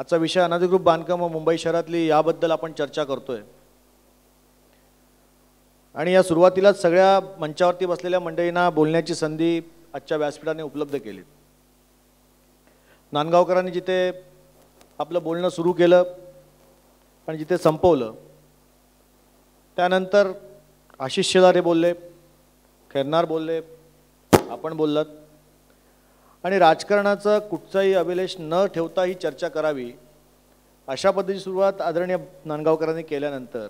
आजचा विषय अनधिकृत बांधकाम मुंबई शहरातली याबद्दल आपण चर्चा करतोय आणि या सुरुवातीलाच सगळ्या मंचावरती बसलेल्या मंडळींना बोलण्याची संधी आजच्या व्यासपीठाने उपलब्ध केली नांदगावकरांनी जिथे आपलं बोलणं सुरू केलं आणि जिथे संपवलं त्यानंतर आशिष शेलारे बोलले खेरनार बोलले आपण बोललात आणि राजकारणाचा कुठचाही अभिलेश न ठेवता ही चर्चा करावी अशा पद्धतीची सुरुवात आदरणीय नांदगावकरांनी केल्यानंतर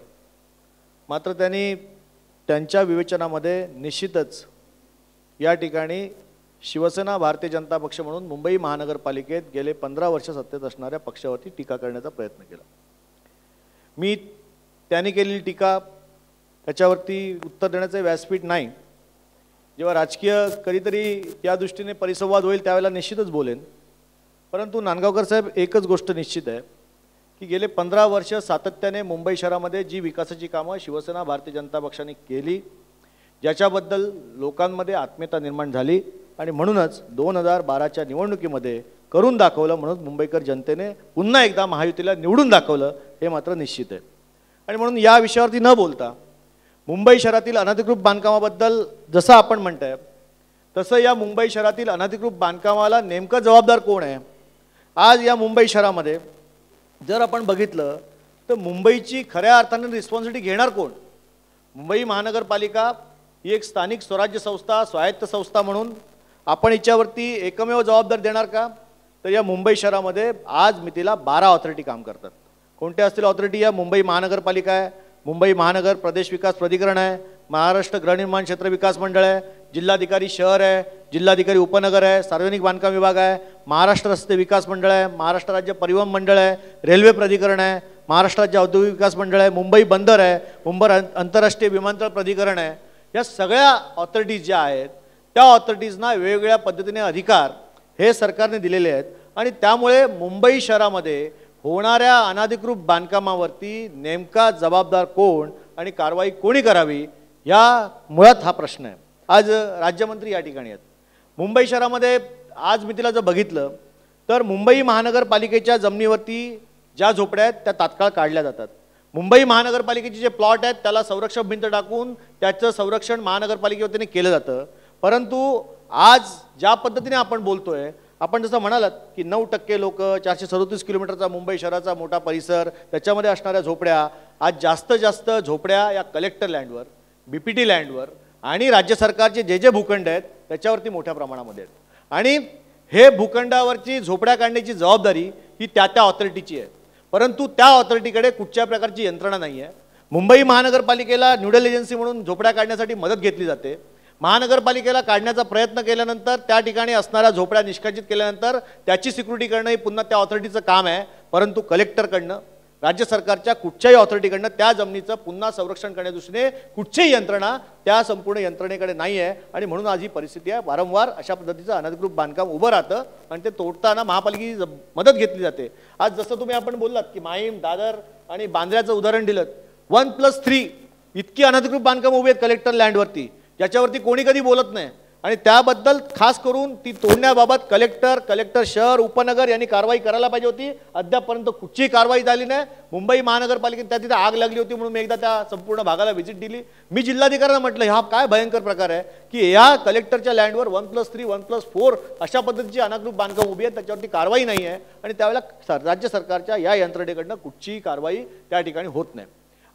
मात्र त्यांनी त्यांच्या विवेचनामध्ये निश्चितच या ठिकाणी शिवसेना भारतीय जनता पक्ष म्हणून मुंबई महानगरपालिकेत गेले पंधरा वर्ष सत्तेत असणाऱ्या पक्षावरती टीका करण्याचा प्रयत्न केला मी त्यांनी केलेली टीका त्याच्यावरती उत्तर देण्याचं व्यासपीठ नाही जेव्हा राजकीय कधीतरी या दृष्टीने परिसंवाद होईल त्यावेळेला निश्चितच बोलेन परंतु नांदगावकर साहेब एकच गोष्ट निश्चित आहे की गेले पंधरा वर्ष सातत्याने मुंबई शहरामध्ये जी विकासाची कामं शिवसेना भारतीय जनता पक्षाने केली ज्याच्याबद्दल लोकांमध्ये आत्मीयता निर्माण झाली आणि म्हणूनच दोन हजार बाराच्या निवडणुकीमध्ये करून दाखवलं म्हणून मुंबईकर जनतेने पुन्हा एकदा महायुतीला निवडून दाखवलं हे मात्र निश्चित आहे आणि म्हणून या विषयावरती न बोलता मुंबई शहरातील अनधिकृत बांधकामाबद्दल जसं आपण म्हणत आहे तसं या मुंबई शहरातील अनधिकृत बांधकामाला नेमकं जबाबदार कोण आहे आज या मुंबई शहरामध्ये जर आपण बघितलं तर मुंबईची खऱ्या अर्थाने रिस्पॉन्सिबिलिटी घेणार कोण मुंबई महानगरपालिका ही एक स्थानिक स्वराज्य संस्था स्वायत्त संस्था म्हणून आपण हिच्यावरती एकमेव जबाबदार देणार का तर या मुंबई शहरामध्ये आज मितीला बारा ऑथॉरिटी काम करतात कोणत्या असतील ऑथॉरिटी या मुंबई महानगरपालिका आहे मुंबई महानगर प्रदेश विकास प्राधिकरण आहे महाराष्ट्र गृहनिर्माण क्षेत्र विकास मंडळ आहे जिल्हाधिकारी शहर आहे जिल्हाधिकारी उपनगर आहे सार्वजनिक बांधकाम विभाग आहे महाराष्ट्र रस्ते विकास मंडळ आहे महाराष्ट्र राज्य परिवहन मंडळ आहे रेल्वे प्राधिकरण आहे महाराष्ट्र राज्य औद्योगिक विकास मंडळ आहे मुंबई बंदर आहे मुंबई आंतरराष्ट्रीय विमानतळ प्राधिकरण आहे या सगळ्या ऑथॉरिटीज ज्या आहेत त्या ऑथॉरिटीजना वेगवेगळ्या पद्धतीने अधिकार हे सरकारने दिलेले आहेत आणि त्यामुळे मुंबई शहरामध्ये होणाऱ्या अनाधिकृत बांधकामावरती नेमका जबाबदार कोण आणि कारवाई कोणी करावी या मुळात हा प्रश्न आहे आज राज्यमंत्री या ठिकाणी आहेत मुंबई शहरामध्ये आज मी तिला जर बघितलं तर मुंबई महानगरपालिकेच्या जमिनीवरती ज्या झोपड्या आहेत त्या तात्काळ काढल्या जातात मुंबई महानगरपालिकेचे जे प्लॉट आहेत त्याला संरक्षक भिंत टाकून त्याचं संरक्षण महानगरपालिकेवरतीने केलं जातं परंतु आज ज्या पद्धतीने आपण बोलतोय आपण जसं म्हणालात की नऊ टक्के लोक चारशे सदोतीस किलोमीटरचा मुंबई शहराचा मोठा परिसर त्याच्यामध्ये असणाऱ्या झोपड्या आज जास्त जास्त झोपड्या या कलेक्टर लँडवर बी पी टी लँडवर आणि राज्य सरकारचे जे जे भूखंड आहेत त्याच्यावरती मोठ्या प्रमाणामध्ये आहेत आणि हे भूखंडावरची झोपड्या काढण्याची जबाबदारी ही त्या त्या ऑथॉरिटीची आहे परंतु त्या ऑथॉरिटीकडे कुठच्या प्रकारची यंत्रणा नाही आहे मुंबई महानगरपालिकेला न्यूडल एजन्सी म्हणून झोपड्या काढण्यासाठी मदत घेतली जाते महानगरपालिकेला काढण्याचा प्रयत्न केल्यानंतर त्या ठिकाणी असणाऱ्या झोपड्या निष्काजित केल्यानंतर त्याची सिक्युरिटी करणं हे पुन्हा त्या ऑथॉरिटीचं काम आहे परंतु कलेक्टरकडनं राज्य सरकारच्या कुठच्याही ऑथॉरिटीकडनं त्या जमिनीचं पुन्हा संरक्षण करण्या दृष्टीने कुठचीही यंत्रणा त्या संपूर्ण यंत्रणेकडे नाही आहे आणि म्हणून आज ही परिस्थिती आहे वारंवार अशा पद्धतीचं अनधिकृत बांधकाम उभं राहतं आणि ते तोडताना महापालिकेची मदत घेतली जाते आज जसं तुम्ही आपण बोललात की माहीम दादर आणि बांद्र्याचं उदाहरण दिलं वन प्लस थ्री इतकी अनधिकृत बांधकाम उभी आहेत कलेक्टर लँडवरती याच्यावरती कोणी कधी बोलत नाही आणि त्याबद्दल खास करून ती तोडण्याबाबत कलेक्टर कलेक्टर शहर उपनगर यांनी कारवाई करायला पाहिजे होती अद्यापपर्यंत कुठचीही कारवाई झाली नाही मुंबई महानगरपालिकेने त्या तिथे आग लागली होती म्हणून मी एकदा त्या संपूर्ण भागाला व्हिजिट दिली मी जिल्हाधिकाऱ्यांना म्हटलं हा काय भयंकर प्रकार आहे की या कलेक्टरच्या लँडवर one plus three one plus four अशा पद्धतीची अनाकृत बांधकाम उभी आहे त्याच्यावरती कारवाई नाही आहे आणि त्यावेळेला राज्य सरकारच्या या यंत्रणेकडनं कुठचीही कारवाई त्या ठिकाणी होत नाही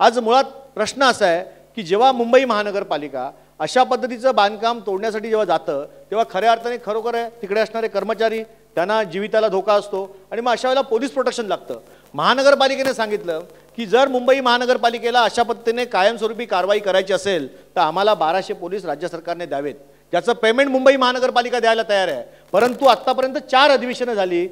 आज मुळात प्रश्न असा आहे की जेव्हा मुंबई महानगरपालिका अशा पद्धतीचं बांधकाम तोडण्यासाठी जेव्हा जातं तेव्हा खऱ्या अर्थाने खरोखर आहे तिकडे असणारे कर्मचारी त्यांना जीविताला धोका असतो आणि मग अशा वेळेला पोलीस प्रोटेक्शन लागतं महानगरपालिकेने सांगितलं की जर मुंबई महानगरपालिकेला अशा पद्धतीने कायमस्वरूपी कारवाई करायची असेल तर आम्हाला बाराशे पोलीस राज्य सरकारने द्यावेत ज्याचं पेमेंट मुंबई महानगरपालिका द्यायला तयार आहे परंतु आत्तापर्यंत चार अधिवेशनं झाली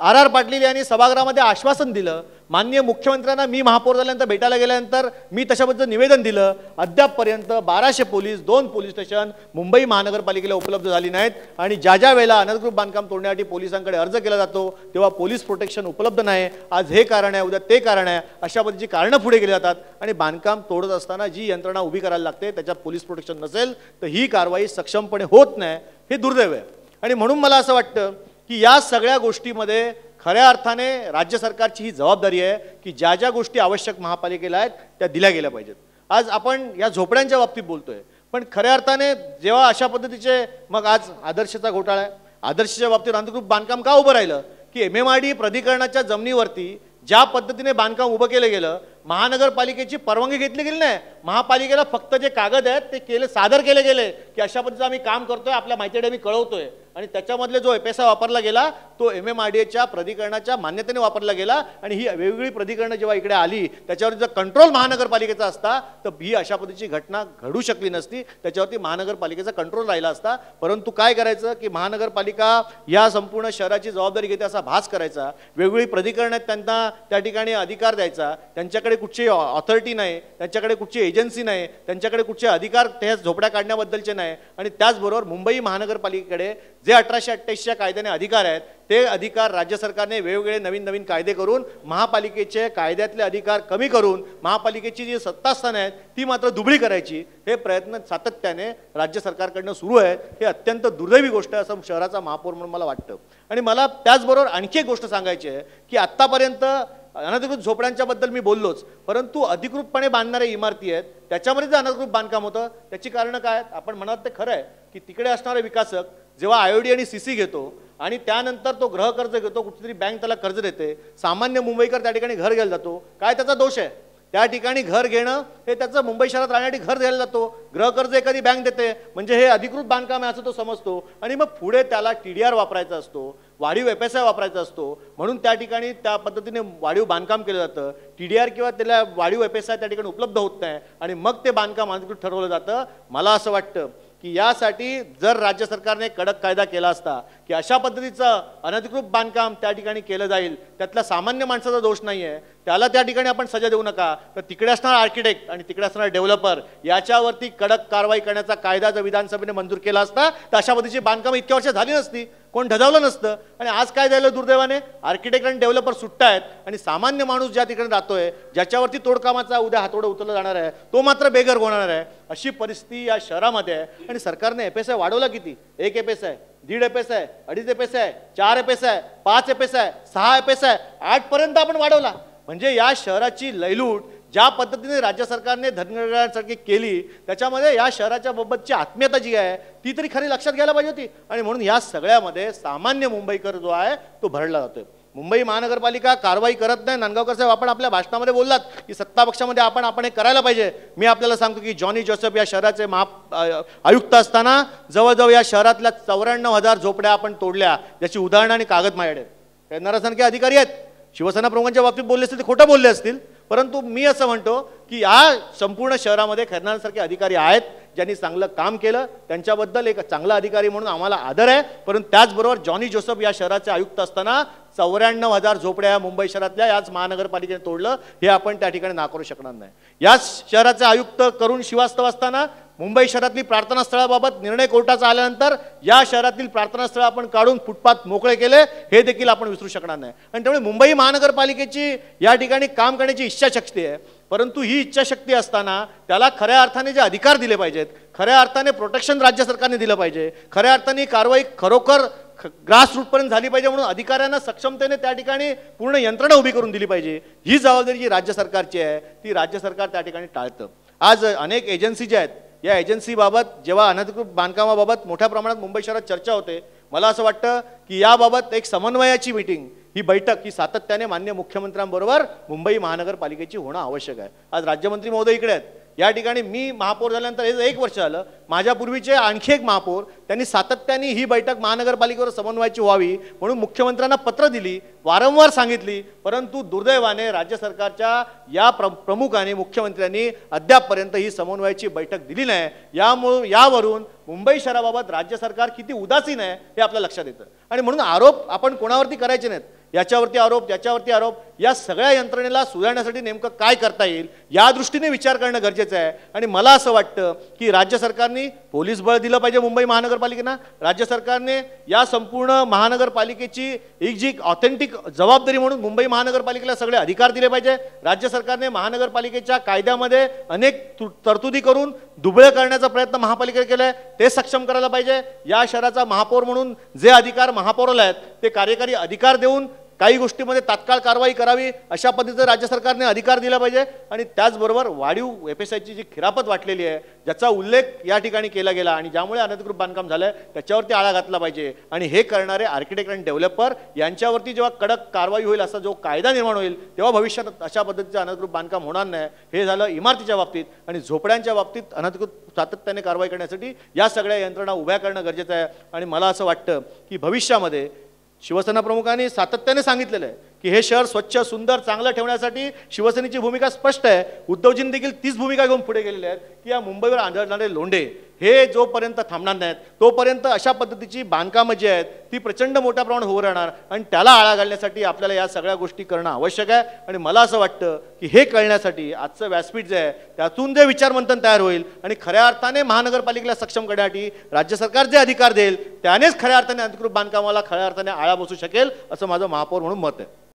आर आर पाटील यांनी सभागृहामध्ये आश्वासन दिलं माननीय मुख्यमंत्र्यांना मी महापौर झाल्यानंतर भेटायला गेल्यानंतर मी तशाबद्दल निवेदन दिलं अद्यापपर्यंत बाराशे पोलीस दोन पोलीस स्टेशन मुंबई महानगरपालिकेला उपलब्ध झाली नाहीत आणि ज्या ज्या वेळेला अनधिकृत बांधकाम तोडण्यासाठी पोलिसांकडे अर्ज केला जातो तेव्हा पोलीस प्रोटेक्शन उपलब्ध नाही आज हे कारण आहे उद्या ते कारण आहे अशा पद्धतीची कारणं पुढे केली जातात आणि बांधकाम तोडत असताना जी यंत्रणा उभी करायला लागते त्याच्यात पोलीस प्रोटेक्शन नसेल तर ही कारवाई सक्षमपणे होत नाही हे दुर्दैव आहे आणि म्हणून मला असं वाटतं की या सगळ्या गोष्टीमध्ये खऱ्या अर्थाने राज्य सरकारची ही जबाबदारी आहे की ज्या ज्या गोष्टी आवश्यक महापालिकेला आहेत त्या दिल्या गेल्या पाहिजेत आज आपण या झोपड्यांच्या बाबतीत बोलतोय पण खऱ्या अर्थाने जेव्हा अशा पद्धतीचे मग आज आदर्शचा घोटाळा आहे आदर्शच्या बाबतीत अंधकृप बांधकाम का उभं राहिलं की एम एम आय डी प्राधिकरणाच्या जमिनीवरती ज्या पद्धतीने बांधकाम उभं केलं गेलं महानगरपालिकेची परवानगी घेतली गेली नाही महापालिकेला फक्त जे कागद आहेत ते केले सादर केले गेले की अशा पद्धतीचं आम्ही काम करतोय आपल्या माहिती आम्ही कळवतोय आणि त्याच्यामधले जो एपेसा वापरला गेला तो एम एम आर डी एच्या प्राधिकरणाच्या मान्यतेने वापरला गेला आणि ही वेगवेगळी प्राधिकरणं जेव्हा इकडे आली त्याच्यावर जर कंट्रोल महानगरपालिकेचा असता तर ही अशा पद्धतीची घटना घडू शकली नसती त्याच्यावरती महानगरपालिकेचा कंट्रोल राहिला असता परंतु काय करायचं की महानगरपालिका या संपूर्ण शहराची जबाबदारी घेते असा भास करायचा वेगवेगळी प्रधिकरण आहेत त्यांना त्या ठिकाणी अधिकार द्यायचा त्यांच्याकडे त्यांच्याकडे कुठची ऑथॉरिटी नाही त्यांच्याकडे कुठची एजन्सी नाही त्यांच्याकडे कुठचे अधिकार त्या झोपड्या काढण्याबद्दलचे नाही आणि त्याचबरोबर मुंबई महानगरपालिकेकडे जे अठराशे अठ्ठ्याऐंशीच्या कायद्याने अधिकार आहेत ते अधिकार राज्य सरकारने वेगवेगळे नवीन नवीन कायदे करून महापालिकेचे कायद्यातले अधिकार कमी करून महापालिकेची जी सत्तास्थानं आहेत ती मात्र दुबळी करायची हे प्रयत्न सातत्याने राज्य सरकारकडनं सुरू आहेत हे अत्यंत दुर्दैवी गोष्ट आहे असं शहराचा महापौर म्हणून मला वाटतं आणि मला त्याचबरोबर आणखी एक गोष्ट सांगायची आहे की आत्तापर्यंत अनधिकृत झोपड्यांच्याबद्दल मी बोललोच परंतु अधिकृतपणे बांधणाऱ्या इमारती आहेत त्याच्यामध्ये जे अनधिकृत बांधकाम होतं त्याची कारणं काय आहेत आपण म्हणत ते खरं आहे की तिकडे असणारे विकासक जेव्हा आयओडी आणि सी सी घेतो आणि त्यानंतर तो ग्रह कर्ज घेतो कुठेतरी बँक त्याला कर्ज देते सामान्य मुंबईकर त्या ठिकाणी घर घ्यायला जातो काय त्याचा दोष आहे त्या ठिकाणी घर घेणं हे त्याचं मुंबई शहरात राहण्यासाठी घर द्यायला जातो गृहकर्ज एखादी बँक देते म्हणजे हे अधिकृत बांधकाम आहे असं तो समजतो आणि मग पुढे त्याला टी डी आर वापरायचा असतो वाढीव एफ एस आय वापरायचा असतो म्हणून त्या ठिकाणी त्या पद्धतीने वाढीव बांधकाम केलं जातं टी डी आर किंवा त्याला वाढीव एफ एस आय त्या ठिकाणी उपलब्ध होत नाही आणि मग ते बांधकाम अधिकृत ठरवलं जातं मला असं वाटतं की यासाठी जर राज्य सरकारने कडक कायदा केला असता की अशा पद्धतीचं अनधिकृत बांधकाम त्या ठिकाणी केलं जाईल त्यातला सामान्य माणसाचा दोष नाही त्याला त्या ठिकाणी आपण सजा देऊ नका तर तिकडे असणार आर्किटेक्ट आणि तिकडे असणार डेव्हलपर याच्यावरती कडक कारवाई करण्याचा कायदा जर विधानसभेने मंजूर केला असता तर अशा पद्धतीची बांधकामं इतक्या वर्ष झाली नसती कोण ढजावलं नसतं आणि आज काय झालं दुर्दैवाने आर्किटेक्ट आणि डेव्हलपर सुट्टा आहेत आणि सामान्य माणूस ज्या तिकडे राहतोय ज्याच्यावरती तोडकामाचा उद्या हातोडं उतरला जाणार आहे तो मात्र बेघर होणार आहे अशी परिस्थिती या शहरामध्ये आहे आणि सरकारने एफ एस आय वाढवला किती एक एफ एस आहे दीड एफ एस आहे अडीच एफ एस आहे चार एफ एस आहे पाच एफ एस आहे सहा एफ एस आहे आठपर्यंत आपण वाढवला म्हणजे या शहराची लयलूट ज्या पद्धतीने राज्य सरकारने धनगरांसारखी केली त्याच्यामध्ये या शहराच्या बाबतची आत्मीयता जी आहे ती तरी खरी लक्षात घ्यायला पाहिजे होती आणि म्हणून या सगळ्यामध्ये सामान्य मुंबईकर जो आहे तो भरला जातोय मुंबई महानगरपालिका कारवाई करत नाही नांदगावकर साहेब आपण आपल्या भाषणामध्ये बोललात की सत्ता पक्षामध्ये आपण आपण हे करायला पाहिजे मी आपल्याला सांगतो की जॉनी जोसेफ या शहराचे महा आयुक्त असताना जवळजवळ या शहरातल्या चौऱ्याण्णव हजार झोपड्या आपण तोडल्या ज्याची उदाहरणं आणि कागद माझ्याकडे नरसंख्या अधिकारी आहेत शिवसेना प्रमुखांच्या बाबतीत बोलले असतील ते खोटं बोलले असतील परंतु मी असं म्हणतो की या संपूर्ण शहरामध्ये खैरनारसारखे अधिकारी आहेत ज्यांनी चांगलं काम केलं त्यांच्याबद्दल एक चांगला अधिकारी म्हणून आम्हाला आदर आहे परंतु त्याचबरोबर जॉनी जोसफ या शहराचे आयुक्त असताना चौऱ्याण्णव हजार झोपड्या मुंबई शहरातल्या याच महानगरपालिकेने तोडलं हे आपण त्या ठिकाणी नाकारू शकणार नाही याच शहराचे आयुक्त करून शिवास्तव असताना मुंबई शहरातली प्रार्थनास्थळाबाबत निर्णय कोर्टाचा आल्यानंतर या शहरातील प्रार्थनास्थळं आपण काढून फुटपाथ मोकळे केले हे देखील आपण विसरू शकणार नाही आणि त्यामुळे मुंबई महानगरपालिकेची या ठिकाणी काम करण्याची इच्छाशक्ती आहे परंतु ही इच्छाशक्ती असताना त्याला खऱ्या अर्थाने जे अधिकार दिले पाहिजेत खऱ्या अर्थाने प्रोटेक्शन राज्य सरकारने दिलं पाहिजे खऱ्या अर्थाने कारवाई खरोखर ग्रास झाली पाहिजे म्हणून अधिकाऱ्यांना सक्षमतेने त्या ठिकाणी पूर्ण यंत्रणा उभी करून दिली पाहिजे ही जबाबदारी जी राज्य सरकारची आहे ती राज्य सरकार त्या ठिकाणी टाळतं आज अनेक एजन्सी ज्या आहेत या एजन्सीबाबत जेव्हा अनधिकृत बांधकामाबाबत मोठ्या प्रमाणात मुंबई शहरात चर्चा होते मला असं वाटतं की याबाबत एक समन्वयाची मिटिंग ही बैठक ही सातत्याने मान्य मुख्यमंत्र्यांबरोबर मुंबई महानगरपालिकेची होणं आवश्यक आहे आज राज्यमंत्री महोदय इकडे आहेत या ठिकाणी मी महापौर झाल्यानंतर हे एक वर्ष झालं माझ्यापूर्वीचे आणखी एक महापौर त्यांनी सातत्याने ही बैठक महानगरपालिकेवर समन्वयाची व्हावी म्हणून मुख्यमंत्र्यांना पत्र दिली वारंवार सांगितली परंतु दुर्दैवाने राज्य सरकारच्या या प्र प्रमुखाने मुख्यमंत्र्यांनी अद्यापपर्यंत ही समन्वयाची बैठक दिली नाही यामुळं यावरून मुंबई शहराबाबत राज्य सरकार किती उदासीन आहे हे आपल्या लक्षात येतं आणि म्हणून आरोप आपण कोणावरती करायचे नाहीत याच्यावरती आरोप त्याच्यावरती आरोप या सगळ्या यंत्रणेला सुधारण्यासाठी नेमकं काय करता येईल या दृष्टीने विचार करणं गरजेचं आहे आणि मला असं वाटतं की राज्य सरकारने पोलीस बळ दिलं पाहिजे मुंबई महानगरपालिकेना राज्य सरकारने या संपूर्ण महानगरपालिकेची एक जी ऑथेंटिक जबाबदारी म्हणून मुंबई महानगरपालिकेला सगळे अधिकार दिले पाहिजे राज्य सरकारने महानगरपालिकेच्या कायद्यामध्ये अनेक तरतुदी करून दुबळं करण्याचा प्रयत्न महापालिकेने केला आहे ते सक्षम करायला पाहिजे या शहराचा महापौर म्हणून जे अधिकार महापौरला आहेत ते कार्यकारी अधिकार देऊन काही गोष्टीमध्ये तात्काळ कारवाई करावी अशा पद्धतीचं राज्य सरकारने अधिकार दिला पाहिजे आणि त्याचबरोबर वाढीव एफ एस आयची जी खिरापत वाटलेली आहे ज्याचा उल्लेख या ठिकाणी केला गेला आणि ज्यामुळे अनधिकृत बांधकाम झालं आहे त्याच्यावरती आळा घातला पाहिजे आणि हे करणारे आर्किटेक्ट आणि डेव्हलपर यांच्यावरती जेव्हा कडक कारवाई होईल असा जो कायदा निर्माण होईल तेव्हा भविष्यात अशा पद्धतीचं अनधिकृत बांधकाम होणार नाही हे झालं इमारतीच्या बाबतीत आणि झोपड्यांच्या बाबतीत अनधिकृत सातत्याने कारवाई करण्यासाठी या सगळ्या यंत्रणा उभ्या करणं गरजेचं आहे आणि मला असं वाटतं की भविष्यामध्ये शिवसेना प्रमुखांनी सातत्याने सांगितलेलं आहे की हे शहर स्वच्छ सुंदर चांगलं ठेवण्यासाठी शिवसेनेची भूमिका स्पष्ट आहे उद्धवजींनी देखील तीच भूमिका घेऊन पुढे गेलेल्या आहेत की या मुंबईवर आढळणारे लोंढे हे जोपर्यंत थांबणार नाहीत तोपर्यंत अशा पद्धतीची बांधकामं जी आहेत ती प्रचंड मोठ्या प्रमाणात होऊ राहणार आणि त्याला आळा घालण्यासाठी आपल्याला या सगळ्या गोष्टी करणं आवश्यक आहे आणि मला असं वाटतं की हे कळण्यासाठी आजचं व्यासपीठ जे आहे त्यातून जे विचारमंथन तयार होईल आणि खऱ्या अर्थाने महानगरपालिकेला सक्षम करण्यासाठी राज्य सरकार जे अधिकार देईल त्यानेच खऱ्या अर्थाने अधिकृत बांधकामाला खऱ्या अर्थाने आळा बसू शकेल असं माझं महापौर म्हणून मत आहे